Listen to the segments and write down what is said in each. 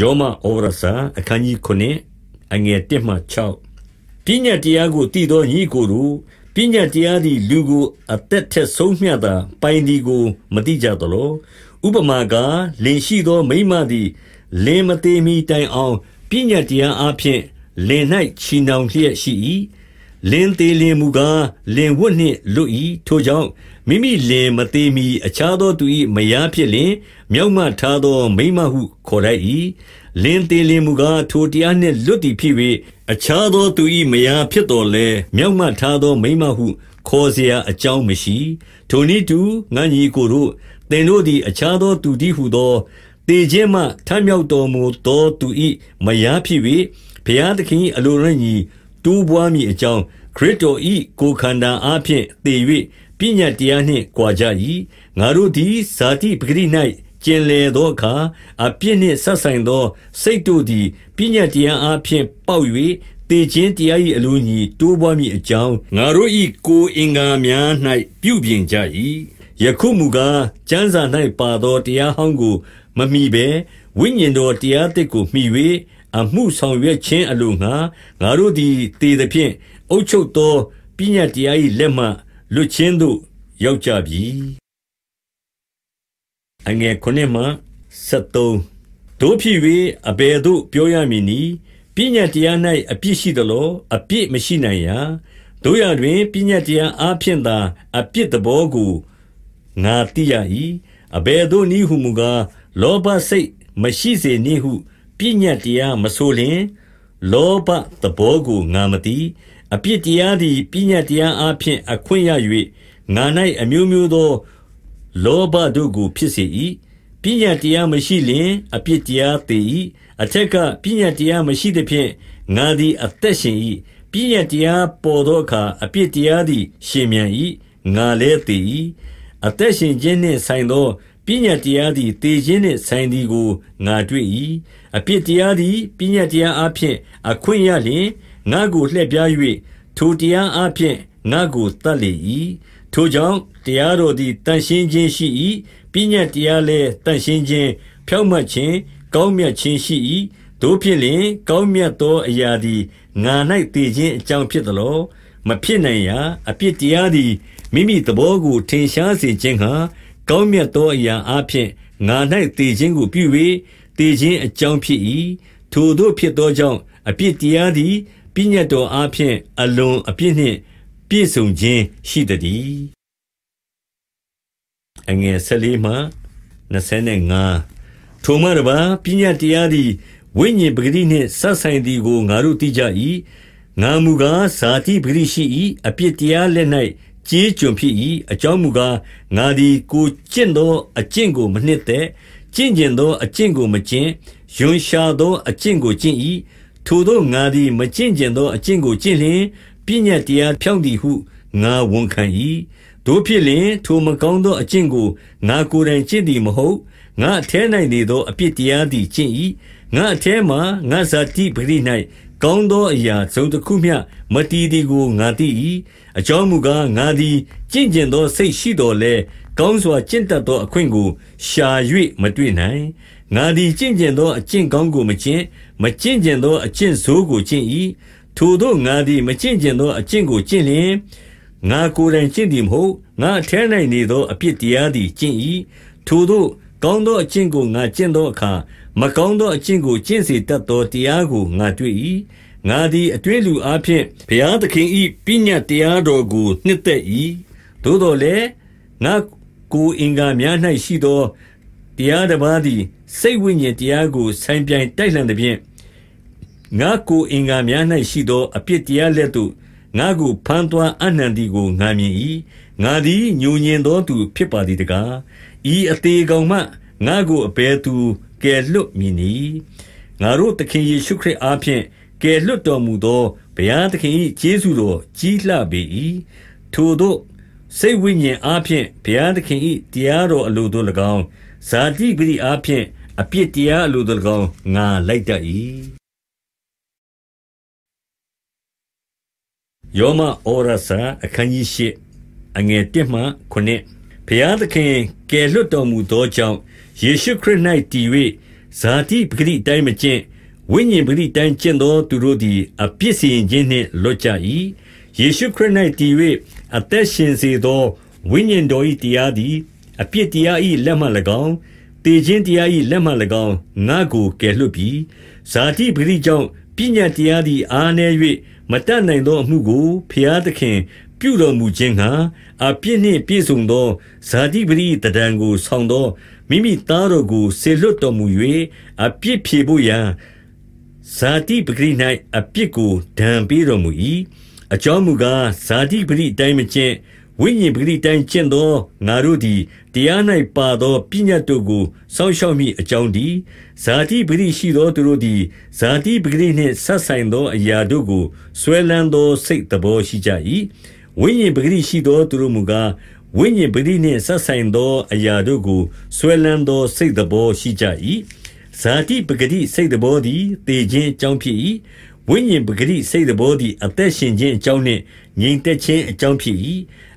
ယောမဩဝရစာအခန်းကြီး9အငယ်1မှ6ပညာတရားကိုတည်သောညီကိုတို့ပညာတရားသည်လူကိုအသက်ထက်ဆုံးမြတ်တာပိုင်ဒီကိုမတိကြသလိုဥပမာကားလင်ရှိသောမိမသည်လင်မသေးမီတိုင်အောင်ပညာတရားအဖျင်လင်၌ချီနှောင်လျက်ရှိ၏လင်သေးလင်မူကားလင်ဝတ်နှင့်လွတ်၏ထိုကြောင့်မိမိလင်မသေးမီအခြားသောသူ၏မယားဖြစ်လင်မြောက်မှထားသောမိမဟု ခေါ်တတ်၏လင်သေးလင်မူကားထိုတရားနှင့်လွတ်သည်ဖြစ်၍အခြားသောသူ၏မယားဖြစ်တော်လဲမြောက်မှထားသောမိမဟု ခေါ်เสียအကြောင်းမရှိ ထိုနည်းတူငါညီကိုတို့တင်တို့သည်အခြားသောသူသည်ဟုသောတေခြင်းမှထမ်းမြောက်တော်မူသောသူ၏မယားဖြစ်၍ဘုရားသခင်အလိုရင်းကြီးတိုးပွားမည်အကြောင်းခရစ်တော်ဤကိုယ်ခန္ဓာအားဖြင့်သေ၍ပညာတရားနှင့်ကြွာကြ၏ငါတို့သည်ဇာတိပဂရိ၌ကျင်လည်သောအခါအပြစ်နှင့်ဆက်ဆိုင်သောစိတ်တို့သည်ပညာတရားအားဖြင့်ပေါက်၍တေခြင်းတရား၏အလိုညီတိုးပွားမည်အကြောင်းငါတို့ဤကိုယ်အင်္ဂါများ၌ပြုပြင်ကြ၏ယခုမူကားစံစာ၌ပါသောတရားဟောင်းကိုမမိဘဲဝိညာဉ်တော်တရားတစ်ကိုမှီ၍အမှုဆောင်ရွက်ခြင်းအလိုငှာငါတို့သည်တည်သဖြင့်အုပ်ချုပ်သောပညာတရား၏လက်မှလွတ်ခြင်းသို့ ရောက်ကြပြီအငယ်ခုနှစ်မှ73တို့ဖြစ်၍အဘယ်သို့ပြောရမည်နည်းပညာတရား၌အပြစ်ရှိသလိုအပြစ်မရှိနိုင်ရာတို့ရတွင်ပညာတရားအဖြင့်သာအပြစ်သဘောကိုငါသိရ၏အဘယ်သို့နည်းဟုမူကားလောဘစိတ်မရှိစေနှင့်ဟုပညာတရားမဆိုလျင် လောဘသဘောကိုငါမသိအပြစ်တရားသည်ပညာတရားအဖျင် အခွင့်ရ၍ငါ၌အမျိုးမျိုးသော လောဘတို့ကိုဖြစ်စေ၏ပညာတရားမရှိလျင်အပြစ်တရားသေ၏အထက်ကပညာတရားမရှိသဖြင့်ငါသည်အသက်ရှင်၏ပညာတရားပေါ်သောအခါအပြစ်တရားသည် ရှင်မြန်၏ငါလည်းသေ၏အသက်ရှင်ခြင်းနှင့်ဆိုင်သောပညာတရားသည်သေခြင်းနှင့်ဆိုင်သည်ကိုငါတွေ့၏အပြစ်တရားသည်ပညာတရားအဖြင့်အခွင့်ရလျင်ငါကိုလှည့်ပြား၍ထိုတရားအဖြင့်ငါကိုတတ်လေ၏ထိုကြောင့်တရားတော်သည်တန်ရှင်းခြင်းရှိ၏ပညာတရားလည်းတန်ရှင်းခြင်းဖြောင့်မတ်ခြင်းကောင်းမြတ်ခြင်းရှိ၏တို့ဖြင့်လင်ကောင်းမြတ်သောအရာသည်ငါ၌တည်ခြင်းအကြောင်းဖြစ်သလောမဖြစ်နိုင်ရာအပြစ်တရားသည်မိမိသဘောကို ထင်ရှားစေခြင်းဟာကောင်းမြတ်သောအရာအဖြစ်ငါ၌တည်ခြင်းကိုပြု၍တည်ခြင်းအကြောင်းဖြစ်၏ထိုတို့ဖြစ်သောကြောင့်အပြစ်တရားသည်ပညတ်တော်အားဖြင့်အလွန်အပြစ်နှင့် ပြည့်စုံခြင်းရှိသည်အငယ်14မှ25ထိုမှတပါပညတ်တရားသည်ဝိညာဉ်ပဂတိနှင့်ဆက်ဆိုင်သည်ကိုငါတို့သိကြ၏ငါမူကားဇာတိပဂတိရှိ၏အပြစ်တရားလက်၌ကြေးကျွန်ဖြစ်၏အကြောင်းမူကားငါသည်ကိုကျင့်သောအကျင့်ကိုမနှစ်သက်ကျင့်ကျင်သောအကျင့်ကိုမကျင့်ယွန်ရှာသောအကျင့်ကိုကျင့်၏ထိုသောငါသည်မကျင့်ကျင်သောအကျင့်ကိုကျင့်လျင် ပြည့်ညတ်တရားဖြောင့်သည်ဟုငါဝန်ခံ၏တို့ဖြစ်လျင်ထိုမကောင်းသောအကျင့်ကိုငါကိုယ်တိုင်ကျင့်သည်မဟုတ်ငါအထဲ၌နေသောအပြစ်တရားသည်ကျင့်၏ငါအထဲမှာငါဇာတိပရိ၌ကောင်းသောအရာသုံးတစ်ခုမျှမတီးသည်ကိုငါသိ၏အကြောင်းမူကားငါသည်ကျင့်ကြံသော စိတ်ရှိတော်လဲကောင်းစွာကျင့်တတ်သောအခွင့်ကိုရှာ၍မတွေ့နိုင်ငါသည်ကျင့်ကြံသောအကျင့်ကောင်းကိုမကျင့်မကျင့်ကြံသောအကျင့်ဆိုးကိုကျင့်၏ထိုသောငါသည်မကျင့်ကြံသောအကျင့်ကိုကျင့်လျင်ငါကိုယ်တိုင်ကျင့်သည်မဟုတ်ငါအထဲ၌နေသောအပြစ်တရားသည်ကျင့်၏ထိုသောကောင်းသောအကျင့်ကိုငါကျင့်သောအခါမကောင်းသောအကျင့်ကိုကျင့်စေတတ်သောတရားကိုငါတွေ့၏ငါသည်အတွင်းလူအဖျင်ဘုရားသခင်၏ပညာတရားတော်ကိုနှစ်သက်၏သို့တော်လည်းငါကိုအင်္ဂါများ၌ရှိသောတရားတစ်ပါးသည်စိတ်ဝိညာဉ်တရားကို ဆိုင်ပြိုင်တိုက်လှန်သဖြင့်ငါကိုအင်္ဂါများ၌ရှိသောအပြစ်တရားလက်သို့ငါကိုဖန်သွာအနှံသည်ကိုငါမြင်၏ငါသည်ညူညင်သောသူဖြစ်ပါသည်တကားဤအသေးကောင်မှငါကိုအဘယ်သူကယ်လွတ်မည်နည်းငါတို့သခင်ယေရှုခရစ်အားဖြင့်ကယ်လွတ်တော်မူသောဘုရားသခင်၏ကျေးဇူးတော်ကြီးလှပေ၏ထို့သောစိတ်ဝိညာဉ်အားဖြင့်ဘုရားသခင်၏တရားတော်အလိုသို့၎င်းဇာတိပတိအားဖြင့်အပြစ်တရားအလိုသို့၎င်းငါလိုက်တတ်၏ယောမဩရစာအခန်းကြီး၈အငယ်၁မှ9ဘုရားသခင်ကယ်လွတ်တော်မူသောကြောင့်ယေရှုခရစ်၌တည်၍ဇာတိပဂတိတိုင်းမကျင့်ဝိညာဉ်ပဂတိတိုင်းကျင့်သော သူတို့သည်အပြစ်စီရင်ခြင်းနှင့်လွတ်ကြ၏ယေရှုခရစ်၌တည်၍အသက်ရှင်စေသောဝိညာဉ်တော်၏တရားသည်အပြစ်တရား၏လက်မှ၎င်းတည်ခြင်းတရား၏လက်မှ၎င်းငါကိုကယ်လွတ်ပြီးဇာတိပဂိကြောင့်ပညာတရားသည်အာနည်း၍မတတ်နိုင်သောအမှုကိုဖျားသခင်ပြုတော်မူခြင်းငှာအပြစ်နှင့်ပြည့်စုံသောဇာတိပဂိတဒံကိုဆောင်သောမိမိသားတော်ကိုဆေလွတ်တော်မူ၍အပြစ်ဖြေဖို့ရန်ဇာတိပဂိ၌အပြစ်ကိုဒဏ်ပေးတော်မူ၏အကြောင်းမူကားဇာတိပရိတိုင်းမကျင့်ဝိညာဉ်ပရိတိုင်းကျင့်သောငါတို့သည်တရား၌ပါသောပညာတို့ကိုစောင့်ရှောက်မိအကြောင်းဒီဇာတိပရိရှိသောသူတို့သည်ဇာတိပရိနှင့်ဆက်ဆိုင်သော အရာတို့ကိုဆွဲလန်းသောစိတ်တဘောရှိကြ၏ဝိညာဉ်ပရိရှိသောသူတို့မူကားဝိညာဉ်ပရိနှင့်ဆက်ဆိုင်သောအရာတို့ကိုဆွဲလန်းသောစိတ်တဘောရှိကြ၏ဇာတိပဂတိစိတ်တဘောသည်တည်ခြင်းအကြောင်းဖြစ်၏ဝိညာဉ်ပဂရိစိတ်တော်သည်အသက်ရှင်ခြင်းအကြောင်းနှင့်ငြိမ်သက်ခြင်းအကြောင်းဖြစ်၏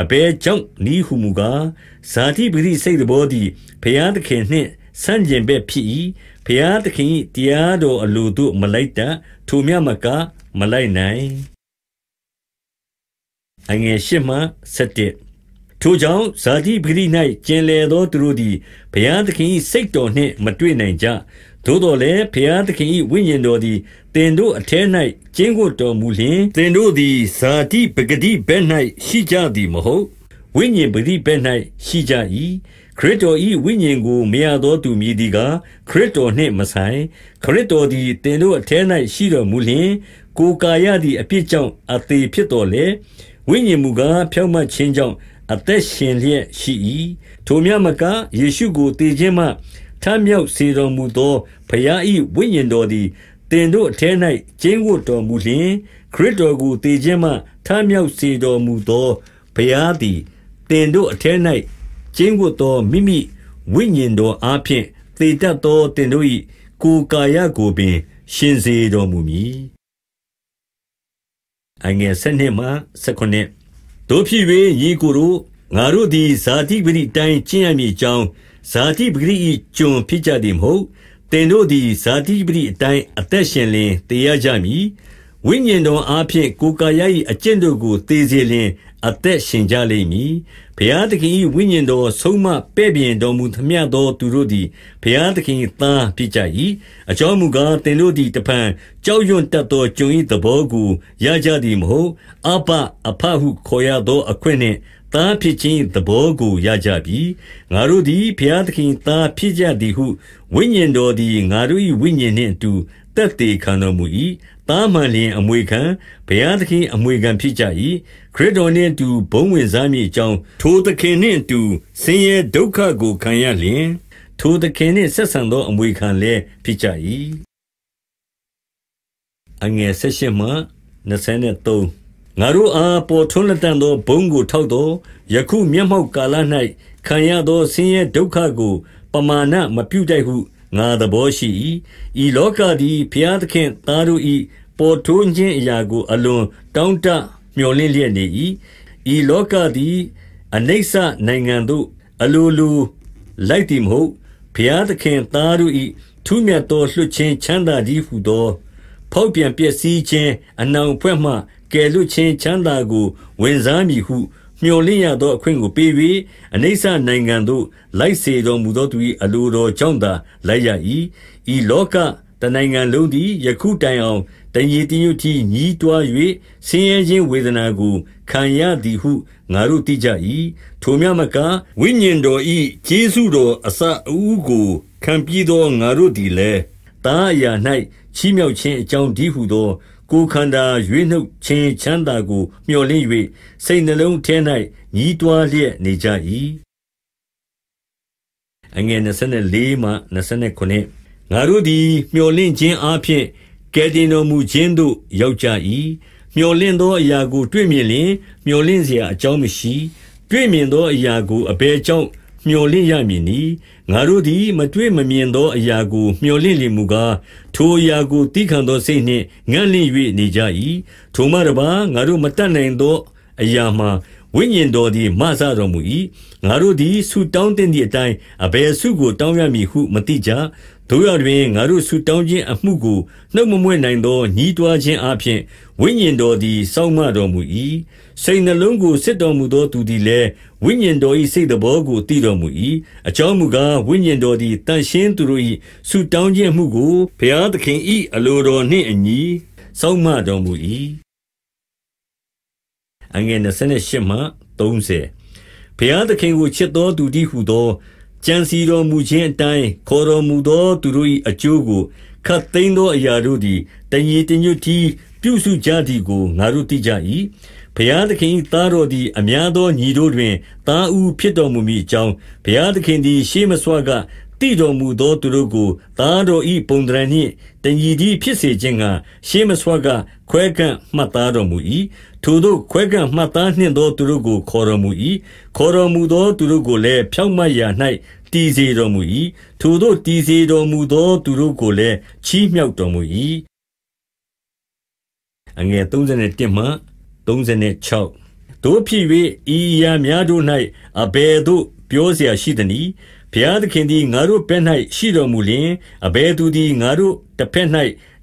အဘယ်ကြောင့်ဤဟုမူကားဇာတိပဂရိစိတ်တော်သည်ဘုရားသခင်နှင့်ဆန့်ကျင်ဘက်ဖြစ်၏ဘုရားသခင်၏တရားတော်အလိုသို့မလိုက်တတ်ထိုမြမကမလိုက်နိုင်အငယ်၈မှ၁ထိုကြောင့်ဇာတိပဂိ၌ကျင်လည်သောသူတို့သည်ဘုရားသခင်၏စိတ်တော်နှင့် မတွေ့နိုင်ကြသို့တော်လည်းဘုရားသခင်၏ဝိညာဉ်တော်သည် သင်တို့အထဲ၌ကျင်းဝတ်တော်မူလျှင် သင်တို့သည်ဇာတိပဂတိဘက်၌ရှိကြသည်မဟုတ်ဝိညာဉ်ပဂတိဘက်၌ရှိကြ၏ခရစ်တော်၏ဝိညာဉ်ကိုမရသောသူမြည်သည်ကခရစ်တော်နှင့်မဆိုင်ခရစ်တော်သည် သင်တို့အထဲ၌ရှိတော်မူလျှင် ကိုယ်ကာယသည်အပြစ်ကြောင့်အသေးဖြစ်တော်လေဝိညာဉ်မူကားဖြောင့်မတ်ခြင်းကြောင့်အသက်ရှင်လျက်ရှိ၏ထိုမြတ်မကယေရှုကိုတည်ခြင်းမှထမြောက်စေတော်မူသောဘုရား၏ဝိညာဉ်တော်သည်တင်တို့အထဲ၌ကျင်းဝတ်တော်မူလျှင် ခရစ်တော်ကိုတည်ခြင်းမှထမြောက်စေတော်မူသောဘုရားသည်တင်တို့အထဲ၌ကျင်းဝတ်သောမိမိဝိညာဉ်တော်အားဖြင့်တည်တတ်သောတင်တို့၏ကိုယ်ကာယကိုပင် ရှင်စေတော်မူမည်အငယ်၁၂မှ၁၉တို့ဖြစ်၍ညီကိုတို့ငါတို့သည်ဇာတိပတိတိုင်းကျင့်ရမည်အကြောင်းဇာတိပဂရိ၏ကျွန်ဖြစ်ကြသည်မဟုတ်။တင်တို့သည်ဇာတိပဂရိအတိုင်းအသက်ရှင်လင်တရားကြမည်။ဝိညာဉ်တော်အားဖြင့်ကိုယ်ကာယ၏အကျင့်တို့ကိုသိစေလျင်အသက်ရှင်ကြလိမ့်မည်။ဘုရားသခင်၏ဝိညာဉ်တော်ဆုံးမပဲ့ပြင်တော်မူသမျှသောသူတို့သည်ဘုရားသခင်၏သားဖြစ်ကြ၏။အကြောင်းမူကားတင်တို့သည်တပံကြောက်ရွံ့တတ်သောကျွန်၏သဘောကိုရကြသည်မဟုတ်။အပအဖဟုခေါ်ရသော အခွင့်နှင့်သားဖြစ်ခြင်းသဘောကိုရကြပြီငါတို့သည်ဘုရားသခင်သားဖြစ်ကြသည်ဟုဝိညာဉ်တော်သည်ငါတို့၏ဝိညာဉ်နှင့်အတူတက်တည်ခံတော်မူ၏သားမှန်လျင်အမွေခံဘုရားသခင်အမွေခံဖြစ်ကြ၏ခရစ်တော်နှင့်အတူဘုံဝင်စားမည်အကြောင်းထိုသခင်နှင့်အတူဆင်းရဲဒုက္ခကိုခံရလျင် ထိုသခင်နှင့်ဆက်ဆံသောအမွေခံလည်းဖြစ်ကြ၏အငယ်၁၈မှ23ငါတို့အားပေါ်ထွန်းလက်တန်သောဘုံကိုထောက်သောယခုမျက်မှောက်ကာလ၌ခံရသောဆင်းရဲဒုက္ခကိုပမာဏမပြုတတ်ဟုငါသဘောရှိ၏ဤလောကသည်ဘုရားသခင်သားတို့၏ပေါ်ထွန်းခြင်းအရာကိုအလွန်တောင့်တမျှော်လင့်လျက်နေ၏ဤလောကသည်အနိစ္စနိုင်ငံသို့အလိုလိုလိုက်သည်မဟုတ်ဘုရားသခင်သားတို့၏ထူးမြတ်သောလွှတ်ခြင်းချမ်းသာကြီးဟုသောဖောက်ပြန်ပျက်စီးခြင်းအနောင်ဖွဲ့မှကယ်လွတ်ခြင်းချမ်းသာကိုဝင်စားမည်ဟုမျှော်လင့်ရသောအခွင့်ကိုပေး၍အနိစ္စနိုင်ငံသို့လိုက်စေတော်မူသောသူ၏အလိုတော်ကြောင့်သာလိုက်ရ၏ဤလောကတနိုင်ငံလုံးသည်ယခုတိုင်အောင်တည်ရည်တည်ညွတ်ကြီးညီးတွား၍ဆင်းရဲခြင်းဝေဒနာကိုခံရသည်ဟုငါတို့သိကြ၏ထိုမြမကဝိညာဉ်တော်ဤကျေးဇူးတော်အစအဦးကိုခံပြီးသောငါတို့သည်လည်းတားအရာ၌ချီးမြှောက်ခြင်းအကြောင်းတည်းဟုသောကိုခန္ဓာရွေးနှုတ်ခြင်းချမ်းသာကို မျှော်လင့်၍စိတ်နှလုံးထဲ၌ညီးတွားလျက်နေကြ၏အငယ်24မှ29ငါတို့သည်မျှော်လင့်ခြင်းအပြင်ကယ်တင်တော်မူခြင်းသို့ ရောက်ကြ၏မျှော်လင့်သောအရာကိုတွေ့မြင်လျင်မျှော်လင့်เสียအကြောင်းမရှိတွေ့မြင်သော အရာကိုအဘယ်ကြောင့်မျော်လင့်ရမည်နီငါတို့သည် မတွေ့မမြင်သောအရာကိုမျော်လင့်လျင်မူကားထိုအရာကိုတီးခံသောစိတ်နှင့်ငံ့လင့်၍နေကြ၏ထိုမှတပါငါတို့မတတ်နိုင်သော အရာမှာဝိညာဉ်တော်သည်မဆတော်မူ၏။ငါတို့သည်ဆုတောင်းသင့်သည့်အတိုင်းအဘယ်ဆုကိုတောင်းရမည်ဟုမသိကြ။တို့ရတွင်ငါတို့ဆုတောင်းခြင်းအမှုကိုနှုတ်မမွေ့နိုင်သောညီးတွားခြင်းအပြင်ဝိညာဉ်တော်သည်စောင့်မတော်မူ၏။စိတ်နှလုံးကိုစစ်တော်မူသောသူသည်လည်းဝိညာဉ်တော်၏စိတ်တဘောကိုသိတော်မူ၏။အကြောင်းမူကားဝိညာဉ်တော်သည်တန်ရှင်းသူတို့၏ဆုတောင်းခြင်းအမှုကိုဘုရားသခင်၏အလိုတော်နှင့်အညီစောင့်မတော်မူ၏အငယ်28မှ30ဖျားသခင်ကိုချစ်တော်သူသည်ဟုသောကြံစီတော်မူခြင်းအတိုင်းခေါ်တော်မူသော သူတို့၏အကျိုးကိုခတ်သိမ်းသောအရာတို့သည်တညီတညွတ်တီပြုစုကြသည်ကိုငါတို့သိကြ၏ဘုရားသခင်၏သားတော်သည်အများသောညီတို့တွင်သားဦးဖြစ်တော်မူမည်အကြောင်းဘုရားသခင်သည် ရှေးမဆွကတိတော်မူသောသူတို့ကိုသားတော်ဤပုံတရနှင့်တညီဒီဖြစ်စေခြင်းကရှေးမစွာကခွဲကန့်မှတ်သားတော်မူ၏ထိုတို့ခွဲကန့်မှတ်သားနှင့်သောသူတို့ကိုခေါ်တော်မူ၏ခေါ်တော်မူသောသူတို့ကိုလည်းဖြောင့်မတ်ရာ၌တည်စေတော်မူ၏ထိုတို့တည်စေတော်မူသောသူတို့ကိုလည်းချီးမြှောက်တော်မူ၏အငယ်37မှ36တို့ဖြစ်၍ဤရာများတို့၌အဘယ်သို့ပြောเสียရှိသနည်းဘုရားသခင်သည်ငါတို့ဘက်၌ရှိတော်မူလျှင်၊အဘယ်သူသည်ငါတို့တဘက်၌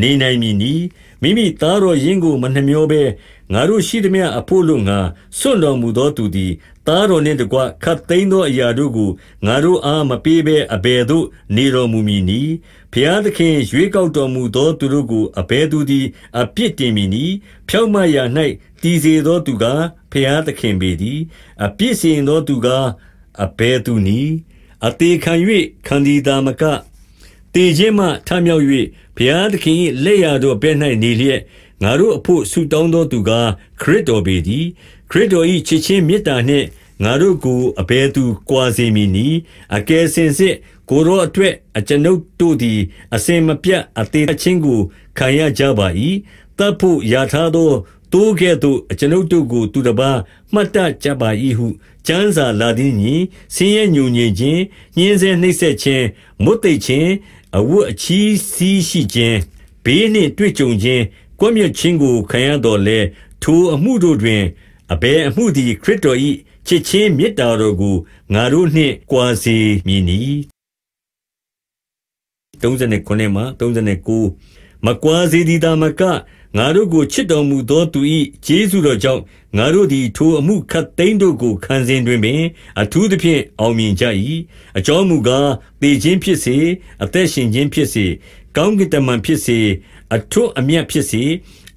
နေနိုင်မည်နည်း။မိမိသားတော်ရင်းကိုမနှမြောဘဲ၊ငါတို့ရှိသမျှအဘို့အလိုငှါစွန့်တော်မူသောသူသည်၊သားတော်နှင့်တကွခပ်သိမ်းသောအရာတို့ကိုငါတို့အားမပေးဘဲအဘယ်သို့နေတော်မူမည်နည်း။ဘုရားသခင်ရွေးကောက်တော်မူသောသူတို့ကိုအဘယ်သူသည်အပြစ်တင်မည်နည်း။ဖြောင့်မတ်ရာ၌တည်စေသောသူကားဘုရားသခင်ပေတည်း။အပြစ်စီရင်သောသူကားအဘယ်သူနည်းအသေးခံ၍ခန္ဒီတာမကတေခြင်းမှထမြောက်၍ဘုရားသခင်၏လက်ရတော်ဘက်၌နေလျက်ငါတို့အဖို့ဆုတောင်းသောသူကားခရစ်တော်ပေသည်ခရစ်တော်၏ချစ်ခြင်းမေတ္တာနှင့်ငါတို့ကိုအဘယ်သူကွာစေမည်နည်းအကယ်စင်စစ်ကိုရောအတွက်အကျွန်ုပ်တို့သည် အစင်မပြတ်အသေးချင်းကိုခံရကြပါ၏တပ်ဖို့ရထားသောတိုးကဲ့သို့အကျွန်ုပ်တို့ကို သူတပါးမှတ်တတ်ကြပါ၏ဟုကျမ်းစာလာသည်နှင့်အညီဆင်းရဲငြိုငြင်ခြင်း၊ညှဉ်းဆဲနှိပ်စက်ခြင်း၊မွတ်သိပ်ခြင်း၊အဝတ်အချည်းစည်းရှိခြင်း၊ဘေးနှင့်တွေ့ကြုံခြင်း၊ကွပ်မျက်ခြင်းကိုခံရသော်လည်း၊ထိုအမှုတို့တွင်အဘယ်အမှုသည် ခရစ်တော်၏ချစ်ခြင်းမေတ္တာတော်ကိုငါတို့နှင့်ကွာစေမည်နည်း။မကွာစေသည်သာမကငါတို့ကိုချစ်တော်မူသောသူ၏ကျေးဇူးတော်ကြောင့်ငါတို့သည်ထိုအမှုခတ်သိမ်းတို့ကိုခံစဉ်တွင်ပင် အထူးသဖြင့်အောင်မြင်ကြ၏အကြောင်းမူကားတေခြင်းဖြစ်စေအသက်ရှင်ခြင်းဖြစ်စေကောင်းကင်တမန်ဖြစ်စေ အထွတ်အမြတ်ဖြစ်စေ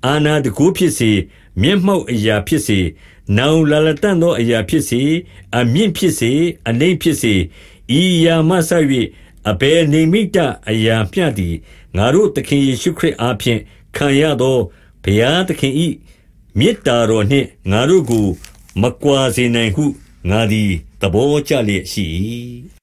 အာနာတကူဖြစ်စေမျက်မှောက်အရာဖြစ်စေနောင်လာလတန်သောအရာဖြစ်စေအမြင့်ဖြစ်စေ အနှိမ့်ဖြစ်စေဤယာမဆ၍အဘယ်နေမိတအရာမျှသည်ငါတို့သခင်ယေရှုခရစ်အားဖြင့်ခံရသောဘုရားသခင်၏မေတ္တာတော်နှင့်ငါတို့ကိုမကွာစေနိုင်ဟုငါသည်သဘောကျလျက်ရှိ၏